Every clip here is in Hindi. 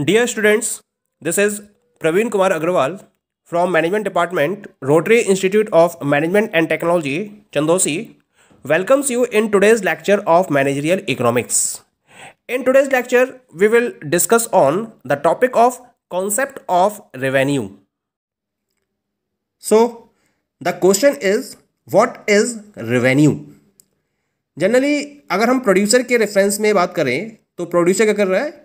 Dear students this is Praveen Kumar Agarwal from management department rotary institute of management and technology Chandausi welcomes you in today's lecture of managerial economics in today's lecture we will discuss on the topic of concept of revenue so the question is what is revenue generally अगर हम प्रोड्यूसर के रेफरेंस में बात करें तो प्रोड्यूसर क्या कर रहा है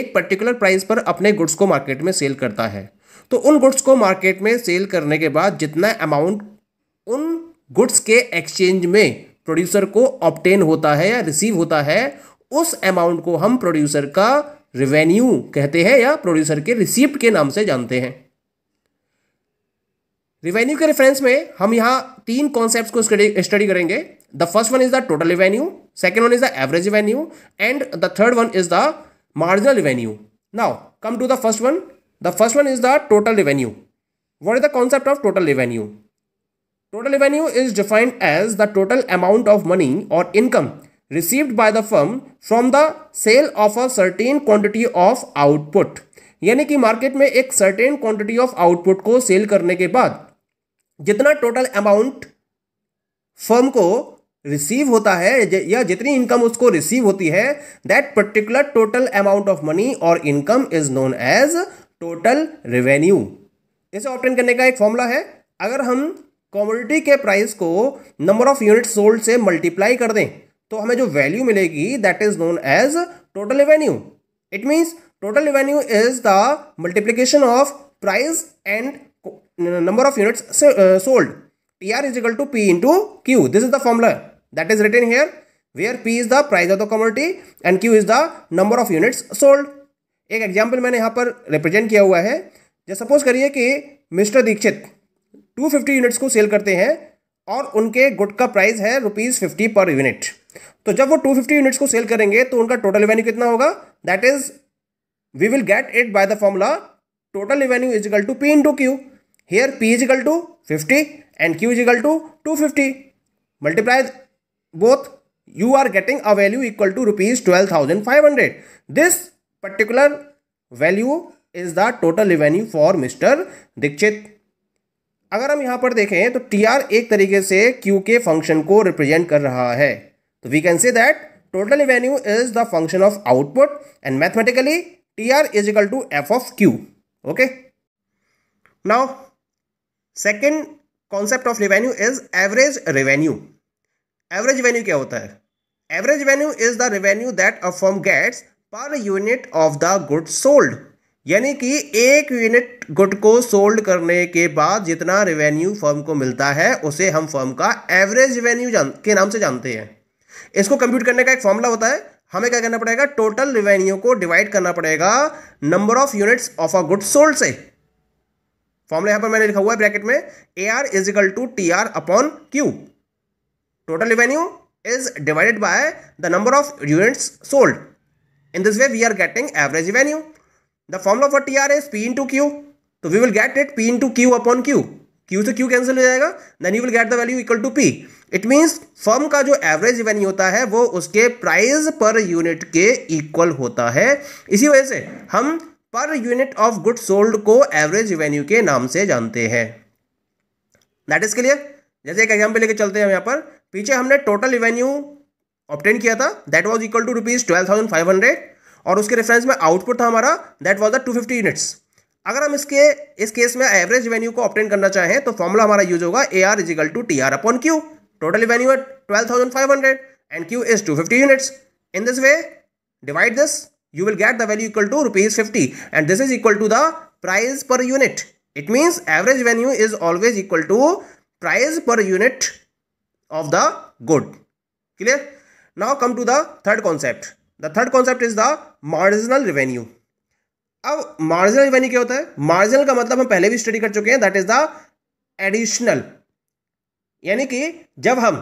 एक पर्टिकुलर प्राइस पर अपने गुड्स को मार्केट में सेल करता है तो उन गुड्स को मार्केट में सेल करने के बाद जितना अमाउंट उन गुड्स के एक्सचेंज में प्रोड्यूसर को ऑप्टेन होता है या रिसीव होता है उस अमाउंट को हम प्रोड्यूसर का रिवेन्यू कहते हैं या प्रोड्यूसर के रिसीप्ट के नाम से जानते हैं रिवेन्यू के रेफरेंस में हम यहाँ तीन कॉन्सेप्ट्स को स्टडी करेंगे the first one is the total revenue second one is the average revenue and the third one is the marginal revenue now come to the first one the first one is the total revenue what is the concept of total revenue total revenue is defined as the total amount of money or income received by the firm from the sale of a certain quantity of output यानी कि मार्केट में एक सर्टेन क्वांटिटी ऑफ आउटपुट को सेल करने के बाद जितना टोटल अमाउंट फर्म को रिसीव होता है या जितनी इनकम उसको रिसीव होती है that particular total amount of money और income is known as total revenue इसे ऑप्टेन करने का एक फॉर्मूला है अगर हम कॉमोडिटी के प्राइस को नंबर ऑफ यूनिट सोल्ड से मल्टीप्लाई कर दें तो हमें जो वैल्यू मिलेगी that is known as total revenue it means total revenue is the multiplication of price and number of units sold T R is equal to P into Q this is the formula that is written here where P is the price of the commodity and Q is the number of units sold. एक एग्जाम्पल मैंने yahan पर रिप्रेजेंट किया हुआ है जैसे suppose करिए कि मिस्टर दीक्षित 250 यूनिट्स को सेल करते हैं और उनके गुड का प्राइस है रुपीज़ फिफ्टी पर यूनिट तो जब वो टू फिफ्टी यूनिट्स को सेल करेंगे तो उनका टोटल रेवेन्यू कितना होगा that is we will get it by the formula total revenue is equal to P into Q here P is equal to fifty and Q equal to two fifty multiplies both you are getting a value equal to rupees 12500 this particular value is the total revenue for mr dikshit अगर हम यहाँ पर देखें तो टी आर एक तरीके से क्यू के फंक्शन को रिप्रेजेंट कर रहा है तो we can say that total revenue is the function of output and mathematically T R is equal to F of Q okay now second concept of revenue is average revenue average revenue क्या होता है average revenue is the revenue that a firm gets per unit of the good sold यानी कि एक यूनिट गुड को सोल्ड करने के बाद जितना रेवेन्यू फर्म को मिलता है उसे हम फर्म का एवरेज रेवेन्यू के नाम से जानते हैं इसको कंप्यूट करने का एक फॉर्मूला होता है हमें क्या करना पड़ेगा टोटल रेवेन्यू को डिवाइड करना पड़ेगा number of units of a good sold से फॉर्मूला यहां पर मैंने लिखा हुआ है ब्रैकेट में A R is equal to T R upon Q total revenue is divided by the number of units sold in this way we are getting average revenue the average for T R for P into Q तो we will get it P into Q upon Q Q से क्यू कैंसिल हो जाएगा then you will get the value equal to P it means firm का जो एवरेज रिवेन्यू होता है वो उसके प्राइस पर यूनिट के इक्वल होता है इसी वजह से हम पर यूनिट ऑफ गुड सोल्ड को एवरेज रिवेन्यू के नाम से जानते हैं दैट इज क्लियर जैसे एक एग्जाम्पल लेके चलते हैं हम यहाँ पर पीछे हमने टोटल रिवेन्यू ऑप्टेन किया था that was equal to rupees twelve thousand five hundred और उसके रेफरेंस में आउटपुट था हमारा that was the two fifty units अगर हम इसके इस केस में एवरेज रिवेन्यू को ऑप्टेन करना चाहें तो फॉर्मूला हमारा यूज होगा A R is equal to T R upon Q total revenue है twelve thousand five hundred and Q is two fifty units in this way divide this you will get the value equal to rupees fifty and this is equal to the price per unit it means average value इज always equal to price per unit of the good clear now come to the third concept the third concept is the marginal revenue अब मार्जिनल रेवेन्यू क्या होता है मार्जिनल का मतलब हम पहले भी स्टडी कर चुके हैं दैट इज द एडिशनल यानी कि जब हम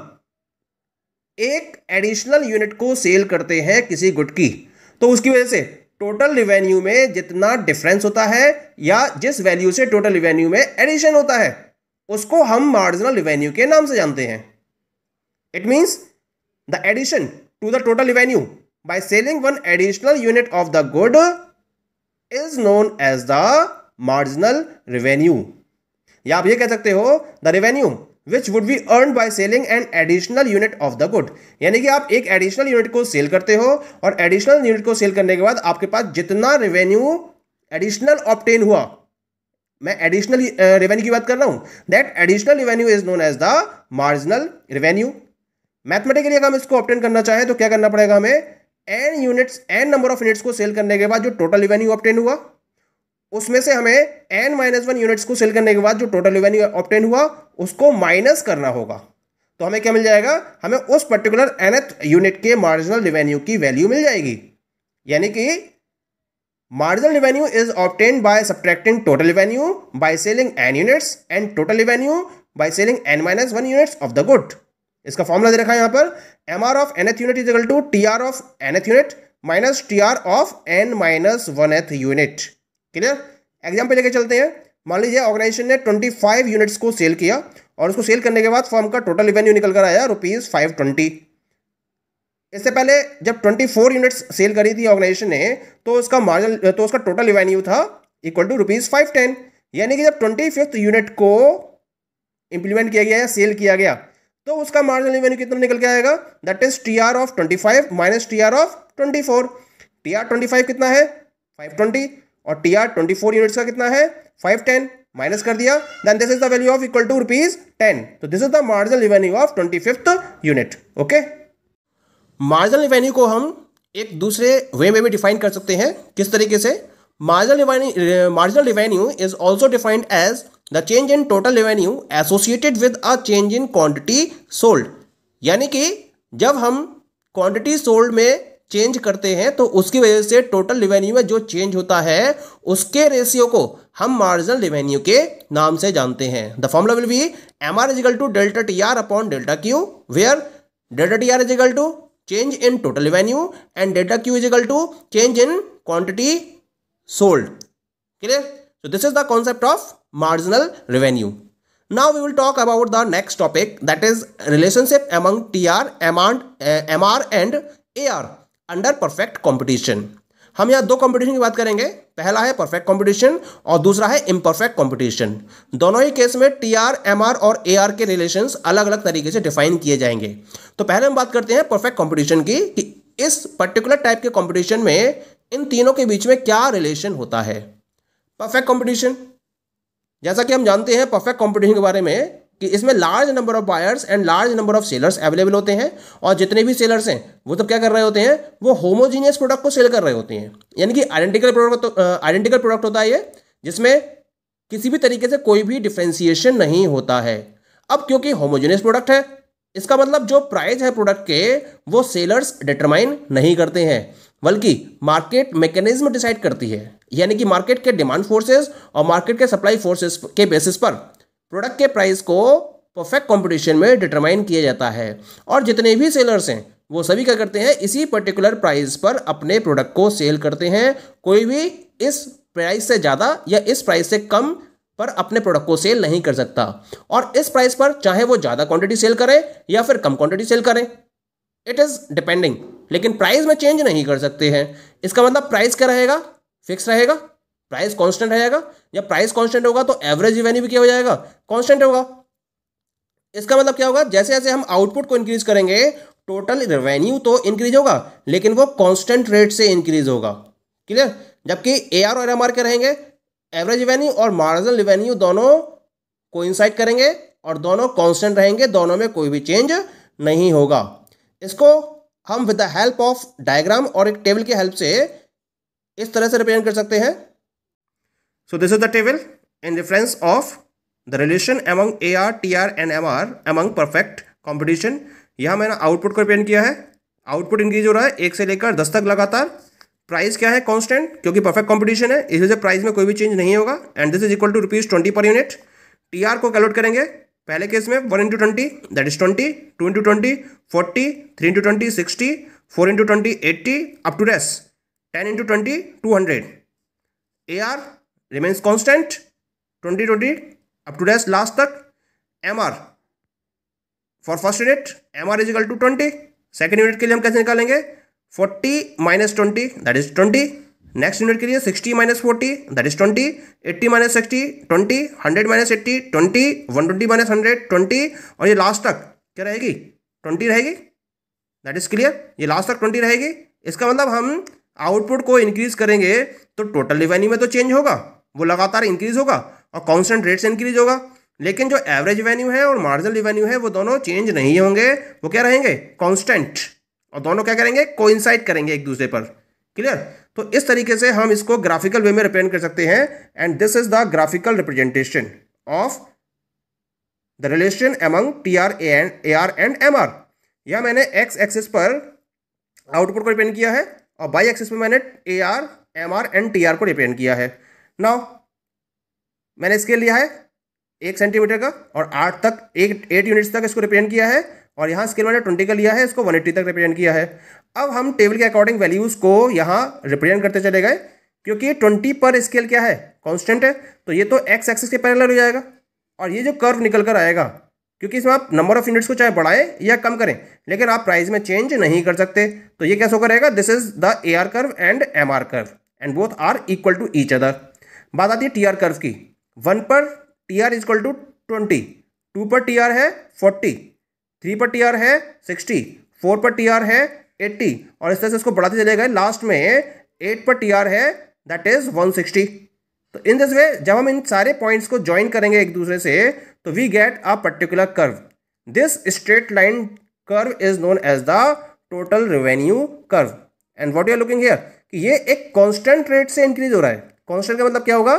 एक एडिशनल यूनिट को सेल करते हैं किसी गुड की तो उसकी वजह से टोटल रिवेन्यू में जितना डिफरेंस होता है या जिस वैल्यू से टोटल रिवेन्यू में एडिशन होता है उसको हम मार्जिनल रिवेन्यू के नाम से जानते हैं It means the addition to the total revenue by selling one additional unit of the good is known as the marginal revenue. या आप ये कह सकते हो the revenue which would be earn by selling an additional unit of the good यानी कि आप एक एडिशनल यूनिट को सेल करते हो और एडिशनल यूनिट को सेल करने के बाद आपके पास जितना रेवेन्यू एडिशनल ऑप्टेन हुआ मैं एडिशनल रेवेन्यू की बात कर रहा हूं that additional revenue is known as the marginal revenue mathematically अगर हम इसको ऑप्टेन करना चाहें तो क्या करना पड़ेगा हमें N units N number of units को सेल करने के बाद जो टोटल रिवेन्यू ऑप्टेन हुआ उसमें से हमें एन माइनस वन यूनिट्स को सेल करने के बाद जो टोटल रिवेन्यू ऑप्टेन हुआ उसको माइनस करना होगा तो हमें क्या मिल जाएगा हमें उस पर्टिकुलर एनथ यूनिट के मार्जिनल रिवेन्यू की वैल्यू मिल जाएगी यानी कि marginal revenue is obtained by subtracting total revenue by selling n units and total revenue by selling n minus one units of the good इसका फॉर्मूला दे रखा है यहां पर M R of nth unit is equal to T R of nth unit minus T R of n minus one एथ यूनिट क्लियर एग्जाम्पल लेके चलते हैं मान लीजिए ऑर्गेनाइजेशन ने ट्वेंटी फाइव यूनिट्स को सेल किया और उसको सेल करने के बाद फॉर्म का टोटल रिवेन्यू निकल कर आया रुपीज़ फाइव ट्वेंटी इससे पहले जब 24 यूनिट्स सेल करी थी ऑर्गेनाइजेशन ने तो उसका मार्जिन तो उसका टोटल रिवेन्यू था equal to rupees five ten यानी कि जब ट्वेंटी फिफ्थ यूनिट को इंप्लीमेंट किया गया या सेल किया गया तो उसका मार्जिनल रेवेन्यू कितना निकल के आएगा that is T R of twenty five minus T R of twenty four T R twenty five कितना है फाइव ट्वेंटी और T R twenty four units का कितना है फाइव टेन माइनस कर दिया then this is the value of equal to rupees ten तो this is the marginal revenue of twenty fifth unit okay marginal revenue को हम एक दूसरे वे में भी डिफाइन कर सकते हैं किस तरीके से marginal marginal revenue is also defined as the change in total revenue associated with a change in quantity sold यानी कि जब हम क्वांटिटी सोल्ड में चेंज करते हैं तो उसकी वजह से टोटल रेवेन्यू में जो चेंज होता है उसके रेशियो को हम मार्जिनल रेवेन्यू के नाम से जानते हैं the formula will be M R is equal to delta T R upon delta Q where delta T R is equal to change in total revenue and delta Q is equal to change in quantity sold clear so this is the concept of marginal revenue. Now we will talk about the next topic that is relationship among TR, uh, eh, MR and AR under perfect competition हम यहाँ दो कंपटीशन की बात करेंगे पहला है परफेक्ट कंपटीशन और दूसरा है इम्परफेक्ट कंपटीशन दोनों ही केस में टी आर एम आर और ए आर के रिलेशंस अलग अलग तरीके से डिफाइन किए जाएंगे तो पहले हम बात करते हैं परफेक्ट कंपटीशन की कि इस पर्टिकुलर टाइप के कंपटीशन में इन तीनों के बीच में क्या रिलेशन होता है परफेक्ट कॉम्पिटिशन जैसा कि हम जानते हैं परफेक्ट कॉम्पिटिशन के बारे में कि इसमें large number of buyers and large number of sellers available होते हैं और जितने भी सेलर्स हैं वो तो क्या कर रहे होते हैं वो होमोजीनियस प्रोडक्ट को सेल कर रहे होते हैं यानी कि आइडेंटिकल प्रोडक्ट आइडेंटिकल प्रोडक्ट होता है ये जिसमें किसी भी तरीके से कोई भी डिफ्रेंसिएशन नहीं होता है अब क्योंकि होमोजीनियस प्रोडक्ट है इसका मतलब जो प्राइस है प्रोडक्ट के वो सेलर्स डिटरमाइन नहीं करते हैं बल्कि मार्केट मैकेनिज्म डिसाइड करती है यानी कि मार्केट के डिमांड फोर्सेस और मार्केट के सप्लाई फोर्सेस के बेसिस पर प्रोडक्ट के प्राइस को परफेक्ट कंपटीशन में डिटरमाइन किया जाता है और जितने भी सेलर्स हैं वो सभी क्या करते हैं इसी पर्टिकुलर प्राइस पर अपने प्रोडक्ट को सेल करते हैं कोई भी इस प्राइस से ज़्यादा या इस प्राइस से कम पर अपने प्रोडक्ट को सेल नहीं कर सकता और इस प्राइस पर चाहे वो ज़्यादा क्वांटिटी सेल करें या फिर कम क्वांटिटी सेल करें इट इज़ डिपेंडिंग लेकिन प्राइस में चेंज नहीं कर सकते हैं इसका मतलब प्राइस क्या रहेगा फिक्स रहेगा प्राइस कांस्टेंट रहेगा जब प्राइस कांस्टेंट होगा तो एवरेज रिवेन्यू भी क्या हो जाएगा कांस्टेंट होगा इसका मतलब क्या होगा जैसे जैसे हम आउटपुट को इंक्रीज करेंगे टोटल रेवेन्यू तो इंक्रीज होगा लेकिन वो कांस्टेंट रेट से इंक्रीज होगा क्लियर जबकि ए आर और एम आर के रहेंगे एवरेज रिवेन्यू और मार्जिनल रिवेन्यू दोनों कोइंसाइड करेंगे और दोनों कांस्टेंट रहेंगे दोनों में कोई भी चेंज नहीं होगा इसको हम with the help of diagram और एक टेबल की हेल्प से इस तरह से रिप्रेजेंट कर सकते हैं so this is the table in reference of the relation among A R T R and M R among perfect competition यहाँ मैंने आउटपुट को रिप्रेजेंट किया है आउटपुट इंक्रीज हो रहा है एक से लेकर दस तक लगातार प्राइस क्या है कॉन्स्टेंट क्योंकि परफेक्ट कॉम्पिटिशन है इस वजह से प्राइस में कोई भी चेंज नहीं होगा and this is equal to rupees twenty per unit R को कैलकुलेट करेंगे पहले केस में one into twenty that is twenty two into twenty forty three into twenty sixty four into twenty eighty up to this ten into twenty two hundred A R remains constant twenty twenty up to this last तक M R for first unit M R is equal to twenty second unit के लिए हम कैसे निकालेंगे forty minus twenty that is twenty next unit के लिए sixty minus forty that is twenty eighty minus sixty twenty hundred minus eighty twenty one twenty minus hundred twenty और ये लास्ट तक क्या रहेगी ट्वेंटी रहेगी दैट इज क्लियर ये लास्ट तक ट्वेंटी रहेगी इसका मतलब हम आउटपुट को इंक्रीज करेंगे तो टोटल रिवेन्यू में तो चेंज होगा वो लगातार इंक्रीज होगा और कॉन्स्टेंट रेट से इंक्रीज होगा लेकिन जो एवरेज रिवेन्यू है और मार्जिनल रिवेन्यू है वो दोनों चेंज नहीं होंगे वो क्या रहेंगे कॉन्स्टेंट और दोनों क्या करेंगे कोइंसाइड करेंगे एक दूसरे पर क्लियर तो इस तरीके से हम इसको ग्राफिकल वे में रिप्रेजेंट कर सकते हैं and this is the graphical representation of the relation among T R A A R and M R यह मैंने एक्स एक्सिस पर आउटपुट को रिप्रेजेंट किया है और बाई एक्सिस पर मैंने A R M R and T R को रिप्रेजेंट किया है नाउ मैंने स्केल लिया है एक सेंटीमीटर का और आठ तक एक एट यूनिट्स तक इसको रिप्रेजेंट किया है और यहाँ स्केल मैंने ट्वेंटी का लिया है इसको वन एट्टी तक रिप्रेजेंट किया है अब हम टेबल के अकॉर्डिंग वैल्यूज़ को यहाँ रिप्रेजेंट करते चले गए क्योंकि ट्वेंटी पर स्केल क्या है कॉन्स्टेंट है तो ये तो एक्स एक्सिस के पैरल हो जाएगा और ये जो कर्व निकल कर आएगा क्योंकि इसमें आप नंबर ऑफ यूनिट्स को चाहे बढ़ाएं या कम करें लेकिन आप प्राइस में चेंज नहीं कर सकते तो ये कैसे होकर रहेगा this is the A R curve and M R curve and both are equal to each other बात आती है टी आर कर्व की वन पर T R is equal to twenty two पर टी आर है फोर्टी थ्री पर टी आर है सिक्सटी फोर पर टी आर है एट्टी और इस तरह से इसको बढ़ाते चले गए लास्ट में एट पर टी आर है दैट इज वन सिक्सटी तो इन दिस वे जब हम इन सारे पॉइंट्स को ज्वाइन करेंगे एक दूसरे से तो we get a particular curve this straight line curve is known as the total revenue curve and what you are looking here कि ये एक कॉन्स्टेंट रेट से इंक्रीज हो रहा है कॉन्स्टेंट का मतलब क्या होगा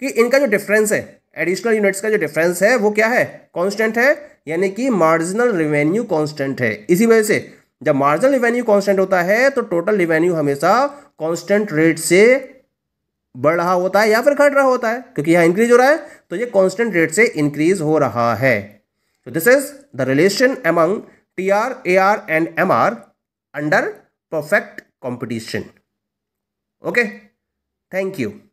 कि इनका जो डिफरेंस है एडिशनल यूनिट्स का जो डिफरेंस है वो क्या है कांस्टेंट है यानी कि मार्जिनल रिवेन्यू कांस्टेंट है इसी वजह से जब मार्जिनल रिवेन्यू कांस्टेंट होता है तो टोटल रिवेन्यू हमेशा कांस्टेंट रेट से बढ़ रहा होता है या फिर घट रहा होता है क्योंकि यहाँ इंक्रीज हो रहा है तो ये कॉन्स्टेंट रेट से इंक्रीज हो रहा है तो this is the relation among T R A R and M R under perfect competition okay thank you